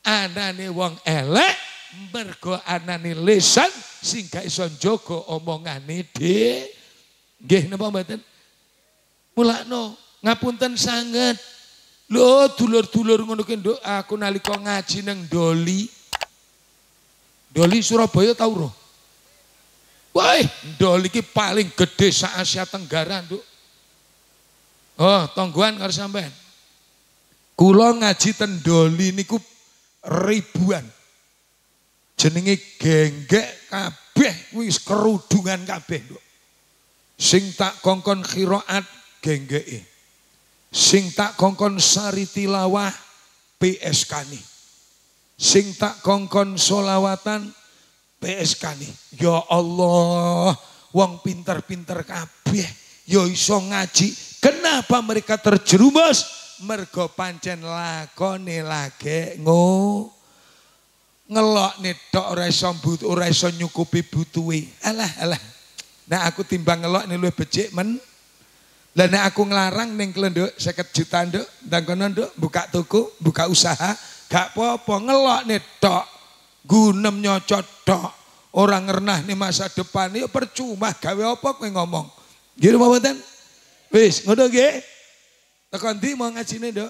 Anane wong elek mergo anane lesan sing gak iso njogo omongane, Dek. Nggih napa mboten? mulakno ngapunten sangat. lo dulur-dulur ngono doa, aku nalika ngaji neng Doli. Doli Surabaya tau roh. Wah, Doli ki paling gede sa Asia Tenggara, Nduk. Oh, tongguan harus sampean. kulo ngaji ten Doli niku ribuan. Jenenge genggek kabeh wis kerudungan kabeh, Nduk. Sing tak kongkon khiraat genggei. Sing tak kongkon sari tilawah PSK nih, Sing tak kongkon solawatan PSK nih. Ya Allah, wong pinter-pinter kabeh ya iso ngaji. Kenapa mereka terjerumus? Mergo pancen lakone lage ngo ngelok nito ora iso but nyukupi butui. Alah alah. Nah aku timbang ngelok nih lu becik men lah aku ngelarang ning klenduk 50 juta nduk, ndang kono nduk buka toko, buka usaha, gak apa-apa nih tok. Gunem nyocot tok. ngernah nih masa depan ya percuma gawe apa kowe ngomong. Nggih mau mboten? Wis, ngono nggih. Tekan ndi mau ngajine nduk?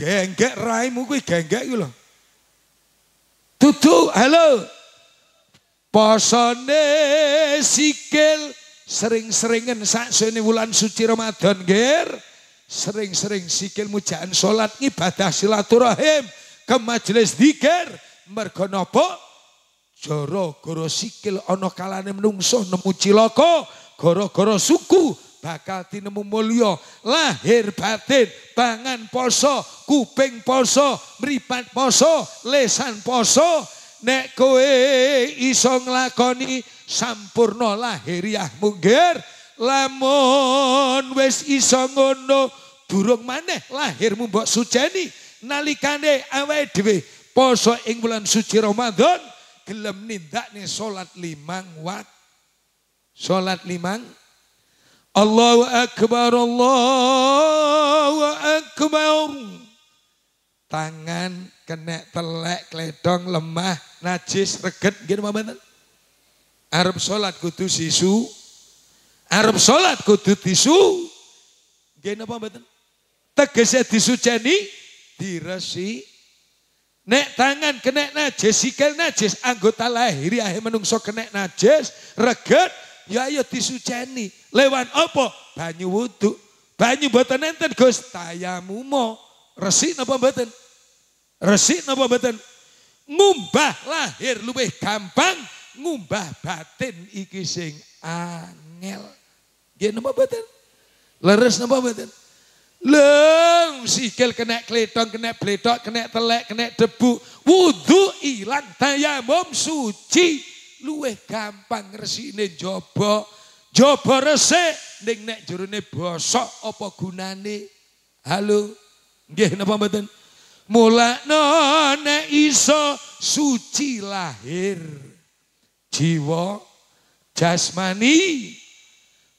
Genggek raimu kuwi genggek iku lho. tutu halo. Posone sikil sering-seringan saat seni bulan suci Ramadan ger sering-sering sikil mujaan sholat ibadah silaturahim ke majelis diger mergonopo joro goro sikil ono kalane menungso nemu ciloko goro-goro suku bakal tinemu mulio lahir batin Tangan poso kuping poso meripat poso lesan poso nek kowe iso nglakoni Sampurno lahiriah mungger lamun wis iso ngono burung maneh lahirmu mbok sujani nalikane awake dhewe poso ing bulan suci Ramadan gelem nindakne solat limang wat solat limang Allahu akbar Allahu akbar tangan kena telek kledong lemah najis reget nggih mboten Arab sholat kudu sisu. Arab sholat kudu disu. Gak napa mboten? Tegese disuceni, diresi. Nek tangan kena najis, sikil najis, anggota lahir ahe ya menungso kena najis, reget, ya ayo disuceni. Lewan apa? Banyu wudhu. Banyu mboten enten Gus, mo. Resik apa betul? Resik apa betul? Ngumbah lahir gampang. gampang ngumbah batin iki sing angel. Nggih napa mboten? Leres napa mboten? Leng sikil kena kletong, kena bledok, kena telek, kena debu. Wudu ilang tayamum suci. Luweh gampang resi ini jobo. Jobo resi. Ning nek jurune bosok apa gunane. Halo. Nggih napa mboten? Mulakno nek iso suci lahir. jiwa, jasmani.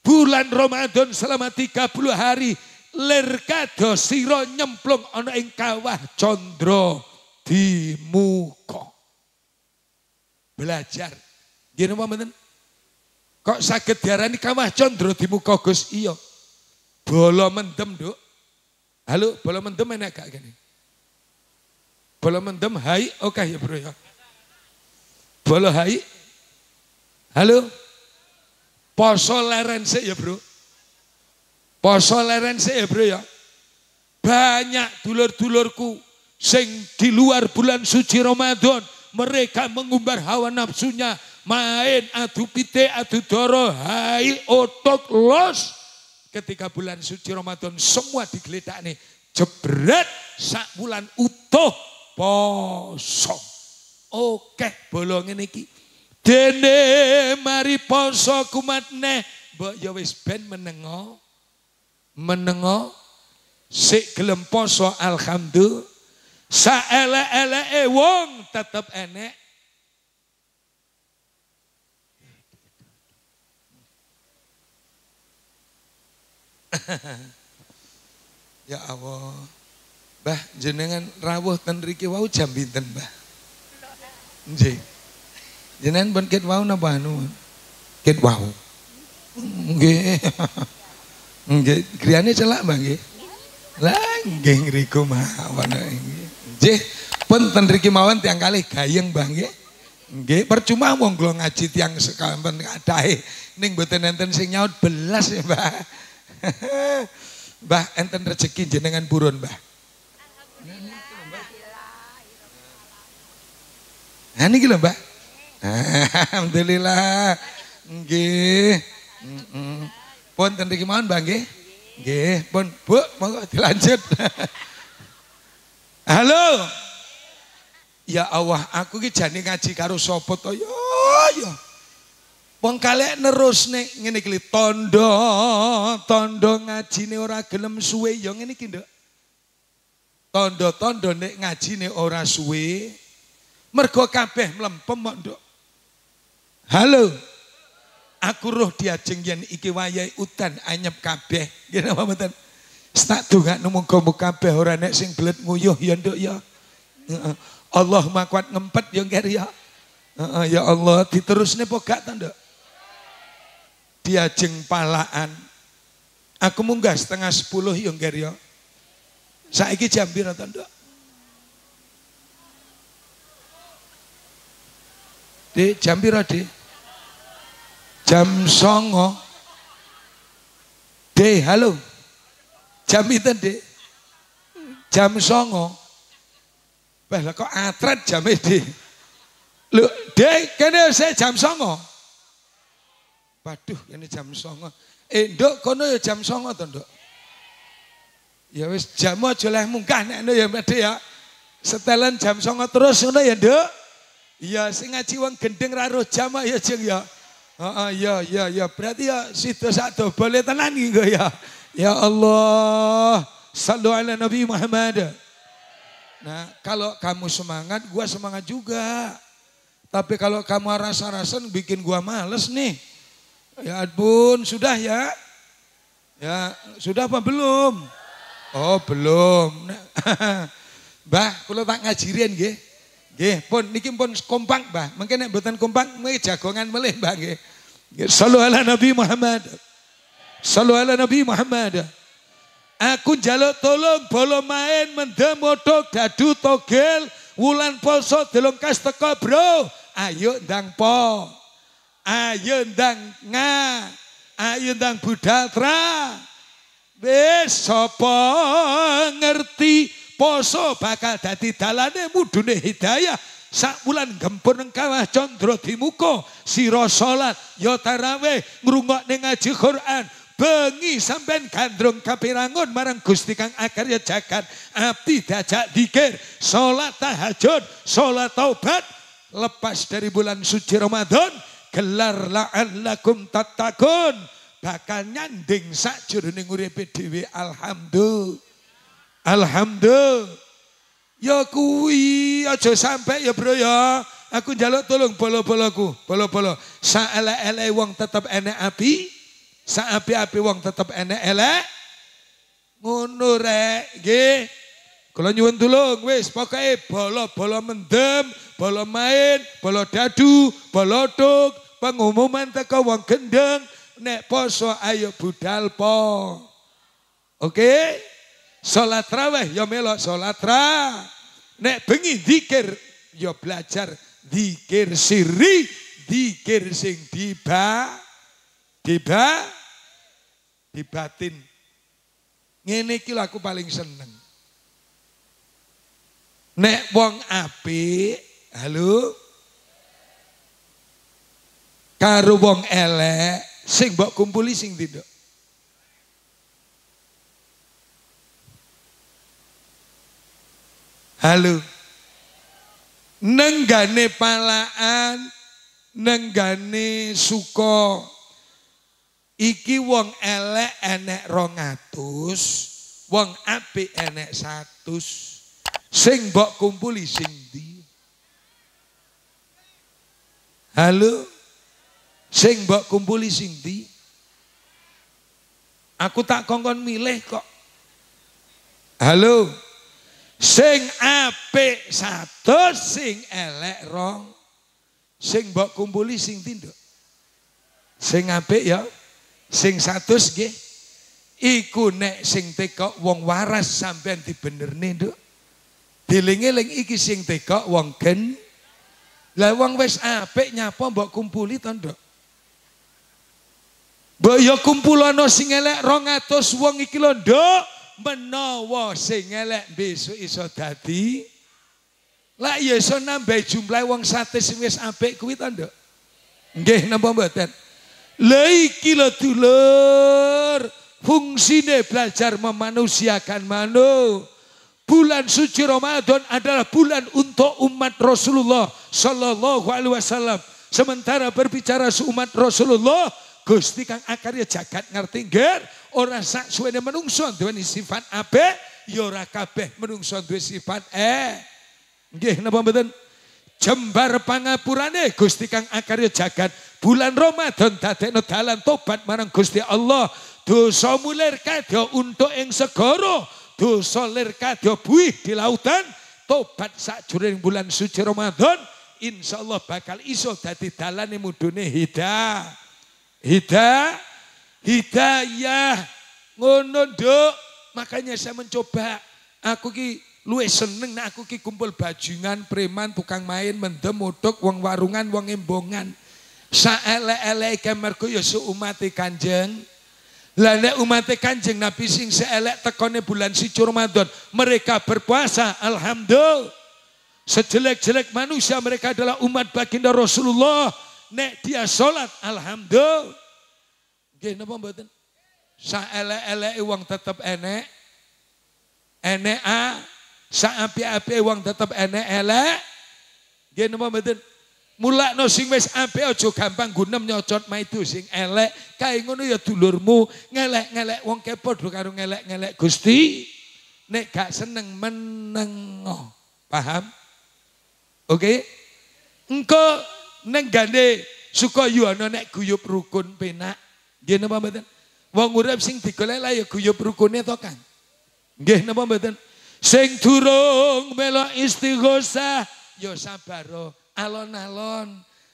Bulan Ramadan selama 30 hari lir siro nyemplung ana ing kawah condro di muka. Belajar. Gini apa menen? Kok sakit diarani kawah condro di muka Gus? Iyo? Bola mendem, dok. Halo, bola mendem enak gak gini? Bola mendem hai, oke okay, ya Bro ya. Bola hai Halo? Poso leren sih ya bro. Poso leren sih ya bro ya. Banyak dulur-dulurku sing di luar bulan suci Ramadan. Mereka mengumbar hawa nafsunya. Main adu pite, adu doro, hai otot los. Ketika bulan suci Ramadan semua digeledak nih. Jebret sak bulan utuh poso. Oke bolongin ini. Dene mari poso kumat ne. Mbok ya wis ben menengo. Menengo. Sik gelem poso alhamdulillah. sa ele wong tetep enek. ya Allah. Mbah jenengan rawuh ten riki wau jam pinten, Mbah? Nggih. Jenengan pun ket wau napa anu? Ket wau. Nggih. Nggih, griyane celak Mbak, nggih. Lah nggih ngriku mawon nggih. Nggih, pun ten riki mawon tiang kali gayeng Mbak, nggih. Nggih, percuma wong kula ngaji tiyang sekalpen kadahe ning mboten enten sing nyaut belas ya Mbah. Mbah enten rezeki jenengan buron Mbah. Nah, ini lho Mbak. Alhamdulillah. Nggih. Pun ten iki mawon, Bang, nggih. Nggih, pun, Bu, monggo dilanjut. Halo. Ya Allah, aku ki jane ngaji karo sapa to? Yo, Wong kalek nerus nek ngene iki tondo, tondo ngajine ora gelem suwe yo ngene iki, Nduk. Tondo-tondo nek ngajine ora suwe, mergo kabeh mlempem kok, Nduk. Halo. Aku roh dia yen iki wayai utan anyep kabeh. Nggih napa mboten? Tak dongakno nemu muga kabeh ora nek sing belet nguyuh ya nduk ya. Allah kuat ngempet ya ngger ya. ya Allah diterusne apa gak ta nduk? Diajeng palaan. Aku munggah setengah sepuluh ya ngger ya. Saiki jam pira ta nduk? Di jam pira, jam songo de halo jam itu de, jam songo Wah kok atret jam ini? lu de kene saya jam songo waduh ini jam songo eh dok kono ya jam songo tuh dok ya wis jam aja leh munggah nek ya mede ya setelan jam songo terus ngono ya dok Iya, sing ngaji wong gendeng ra jam ya jeng ya. Heeh, ya ya ya. Berarti ya situ sak boleh tenan juga ya. Ya Allah, sallu ala Nabi Muhammad. Nah, kalau kamu semangat, gua semangat juga. Tapi kalau kamu rasa-rasan bikin gua males nih. Ya ampun, sudah ya. Ya, sudah apa belum? Oh, belum. Mbah, kalau tak ngajirin nggih. Nggih, pun niki pun kompak, Mbah. Mungkin nek mboten kompak, mengki jagongan melih, Mbah, nggih. Nggih, ala Nabi Muhammad. Sallu ala Nabi Muhammad. Aku jaluk tolong bolo main mendem odok dadu togel wulan poso delong kas teko bro. Ayo ndang po. Ayo ndang nga. Ayo ndang budatra. Wis sapa ngerti Poso bakal dadi dalane mudune hidayah. Sak bulan gempur neng kawah condro dimuko. Siro sholat, yo ya taraweh, ngerungok ngaji Quran. Bengi sampean gandrung kaperangon marang Gusti Kang Akarya Jagat. Abdi dajak dikir, solat tahajud, solat taubat. Lepas dari bulan suci Ramadan, gelar la'allakum tatakun. Bakal nyanding sak jroning uripe dhewe alhamdulillah. Alhamdulillah. Ya kuwi aja sampai ya Bro ya. Aku njaluk tolong bola-bolaku. Bola-bola. Saelek-elek wong tetep enek api. Saapi-api wong tetep enek elek. Ngono rek, nggih. Kula nyuwun tulung, wis pokoke bolo-bolo mendem, Bola main, Bola dadu, bolo tuk, pengumuman teko wong gendeng nek poso ayo budal po. Oke? Salat raweh ya melok salat ra. Nek bengi yo ya belajar dikir siri, dikir sing diba diba dibatin. Ngene iki aku paling seneng. Nek wong apik, halo. Karo wong elek, sing mbok kumpuli sing Halo. Nenggane palaan, nenggane suko. Iki wong elek enek rongatus, wong api enek satus. Sing bok kumpuli sing di. Halo. Sing bok kumpuli sing di. Aku tak kongkon milih kok. Halo. sing apik satus sing elek rong sing mbok kumpuli sing tinduk sing apik ya sing satus nggih iku nek sing tekok wong waras sampean dibenerne nduk dilingeling iki sing tekok wong gen lah wong wis apik nyapa mbok kumpuli to nduk mbok ya kumpulana sing elek 200 wong iki lho nduk menawa sing elek besok iso dadi lah ya iso nambah jumlah wong sate sing wis apik kuwi to nduk nggih napa mboten lha iki lho dulur fungsine belajar memanusiakan manu bulan suci Ramadan adalah bulan untuk umat Rasulullah sallallahu alaihi wasallam sementara berbicara seumat Rasulullah Gusti kang akarya jagat ngerti nggih Ora sak suwene menungso duweni sifat apik, ya ora kabeh menungso duwe sifat eh. Nggih napa mboten? Jembar pangapurane Gusti kang akarya jagat. Bulan Ramadan dadekno dalan tobat marang Gusti Allah. Dosa mulir kadya untuk ing segara, dosa lir kadya buih di lautan. Tobat sakjuring bulan suci Ramadan, insyaallah bakal iso dadi dalane mudune hidayah. Hidayah hidayah ngono nduk makanya saya mencoba aku ki luwe seneng nah aku ki kumpul bajungan preman tukang main mendem mudok wong warungan wong embongan ele eleke ku yosu umate kanjeng lah nek umate kanjeng Nabi sing seelek tekone bulan si Ramadan mereka berpuasa alhamdulillah sejelek-jelek manusia mereka adalah umat baginda Rasulullah nek dia sholat alhamdulillah Nggih napa mboten? Saelek-eleke uang tetep enek. Enek a sa api api uang tetep enek elek. Nggih napa mboten? no sing wis api ojo gampang gunem nyocot itu sing elek. Kayak ngono ya dulurmu ngelek-ngelek wong kepo padha karo ngelek-ngelek Gusti. Nek gak seneng menengoh, Paham? Oke? Okay? Engko neng gane suka yuana nek guyup rukun penak. Nggih napa mboten? Wong urip sing digolek lah ya guyub rukune to, Kang. Nggih napa mboten? Sing turung melok istighosah ya sabar oh, alon-alon.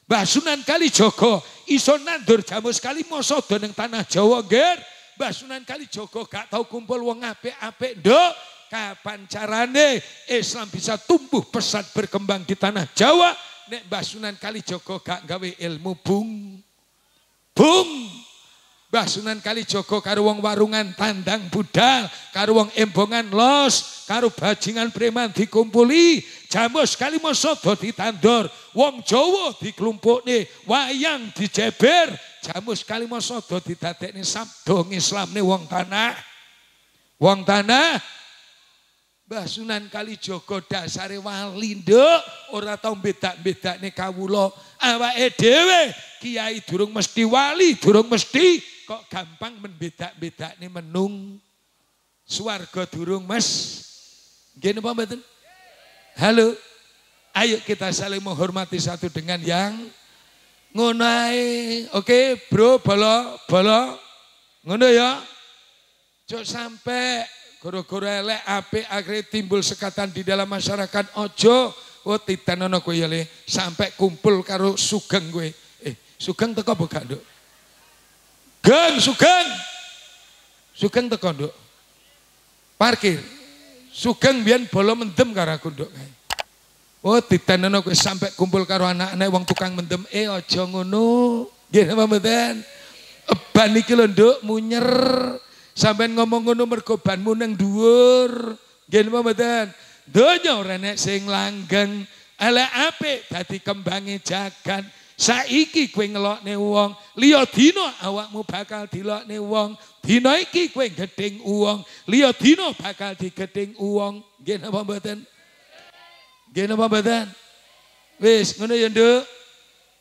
Mbah Sunan Kalijaga iso nandur jamus kali masa do tanah Jawa, ger. Mbah Sunan Kalijaga gak tau kumpul wong apik-apik, Nduk. Kapan carane Islam bisa tumbuh pesat berkembang di tanah Jawa? Nek Mbah Sunan Kalijaga gak gawe ilmu bung. Bung. Mbah Sunan Kalijogo karo wong warungan tandang budal, karo wong embongan los, karo bajingan preman dikumpuli, jamus kali mosodo ditandur, wong Jawa nih wayang dijeber, jamus kali mosobo didadekne sabdo nih wong tanah. Wong tanah Mbah Sunan Kalijogo dasare wali nduk ora tau bedak nih kawula awa edewe kiai durung mesti wali durung mesti kok gampang membedak bedak nih menung suarga durung mas gini apa mbak halo ayo kita saling menghormati satu dengan yang ngunai oke bro bolo bolo ngono ya Cok sampai goro-goro elek api akhirnya timbul sekatan di dalam masyarakat ojo oh titanono kowe ya, sampai kumpul karo sugeng gue eh sugeng teko bukan dok? Sugeng, sugeng. Sugeng teko nduk. Parkir. Sugeng biyen bolo mendem karo aku nduk Oh ditenono kowe sampe kumpul karo anak-anak wong tukang mendem, eh aja ngono. Nggih napa mboten? Ban iki lho nduk munyer. Sampeyan ngomong ngono mergo banmu nang dhuwur. Nggih napa mboten? Donya ora nek sing langgeng, Ala apik dadi kembange jagan. Saiki kowe ngelokne wong, Lio dino awakmu bakal dilokne wong. Dino iki kowe ngeding uang Lio dino bakal digedhing uang Nggih apa mboten? Nggih apa mboten? Wis ngono ya, Nduk.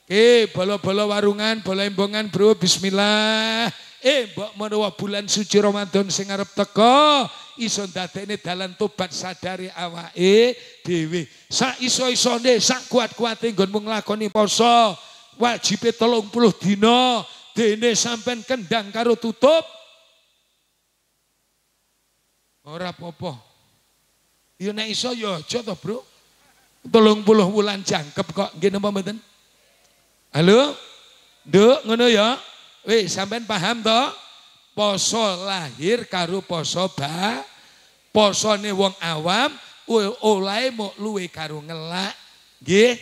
Oke, bolo-bolo warungan, bolo embongan, Bro. Bismillah. Eh, mbok menawa bulan suci Ramadan sing arep teko iso ndadekne dalan tobat sadari awake dhewe. Sak iso ne, sak kuat-kuate nggonmu nglakoni poso. Wajibe 30 dina, dene sampean kendang karo tutup. Ora popo apa Ya nek iso ya aja to, Bro. 30 wulan jangkep kok nggih napa mboten? Halo? Nduk, ngono ya. Wih, sampean paham toh? poso lahir karo poso ba posone wong awam olae mok luwe karo ngelak nggih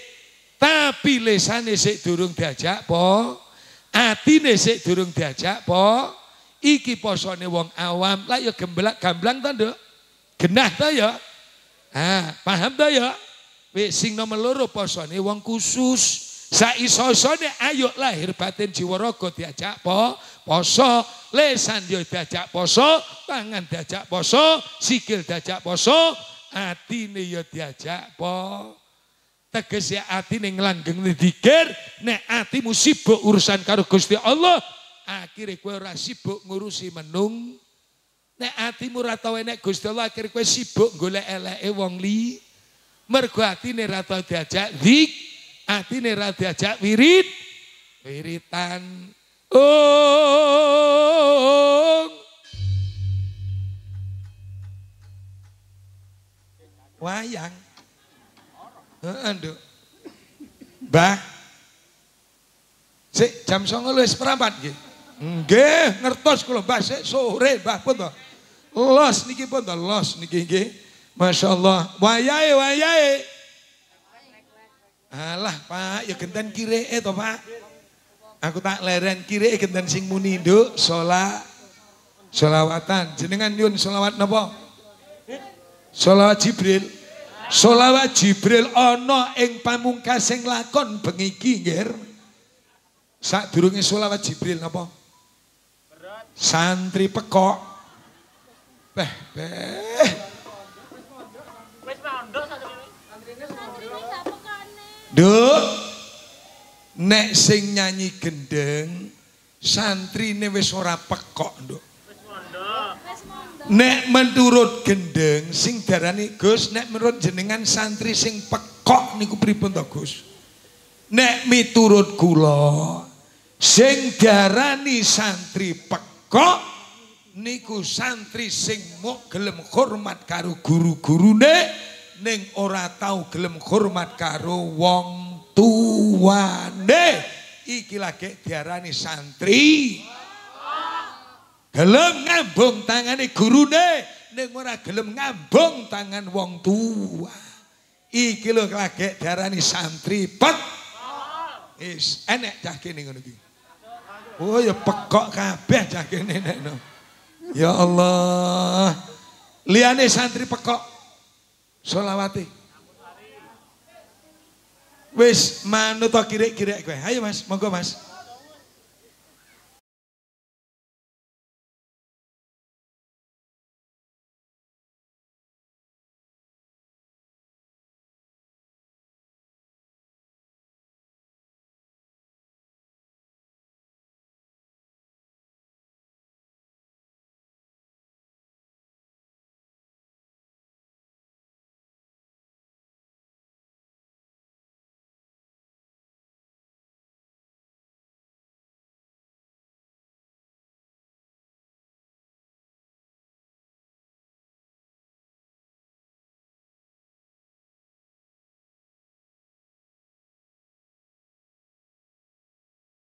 tapi lesane sik durung diajak po atine sik durung diajak po iki posone wong awam lah ya gemblak gamblang to nduk genah to ya ah paham to ya wis sing nomor loro posone wong khusus sak iso ayo lahir batin jiwa raga diajak po poso lesan yo diajak poso, tangan diajak poso, sikil diajak poso, hati ini yo diajak po. Tegas ya hati ini ngelanggeng ini dikir, ini hati sibuk urusan karo gusti Allah, akhirnya kue ora sibuk ngurusi menung, Nek hati mu ratau ini gusti Allah, akhirnya kue sibuk ngulai elee wong li, mergu hati ini ratau diajak dik, hati ini ratau diajak wirid, wiritan, wiritan, wayang heeh Mbah sik jam 09.00 wis perapat nggih nggih ngertos kula Mbah sik sore Mbah pun to los niki pun to los niki nggih masyaallah wayahe wayahe alah Pak ya genten kireke to Pak Aku tak leren kiri kenten sing muni nduk salat selawatan. Jenengan nyun selawat napa? Selawat Jibril. Selawat Jibril ana ing pamungkas sing lakon bengi iki nggir. Sadurunge selawat Jibril napa? Santri pekok. Beh, beh. Wis mondok santrine. Santrine sapa kene? Nduk. nek sing nyanyi gendeng santrine wis ora pekok nduk nek menurut gendeng sing darani Gus nek menurut jenengan santri sing pekok niku pripun to Gus nek miturut kula sing darani santri pekok niku santri sing muk gelem hormat karo guru-gurune ning ora tau gelem hormat karo wong tuane iki lagi diarani santri gelem ngambung tangane gurune ning ora gelem ngambung tangan wong tua iki lho lagi diarani santri pet is enek cah kene ngono iki oh ya pekok kabeh cah kene ya Allah liyane santri pekok selawate Wis manut to kirek-kirek kowe. Ayo Mas, monggo Mas.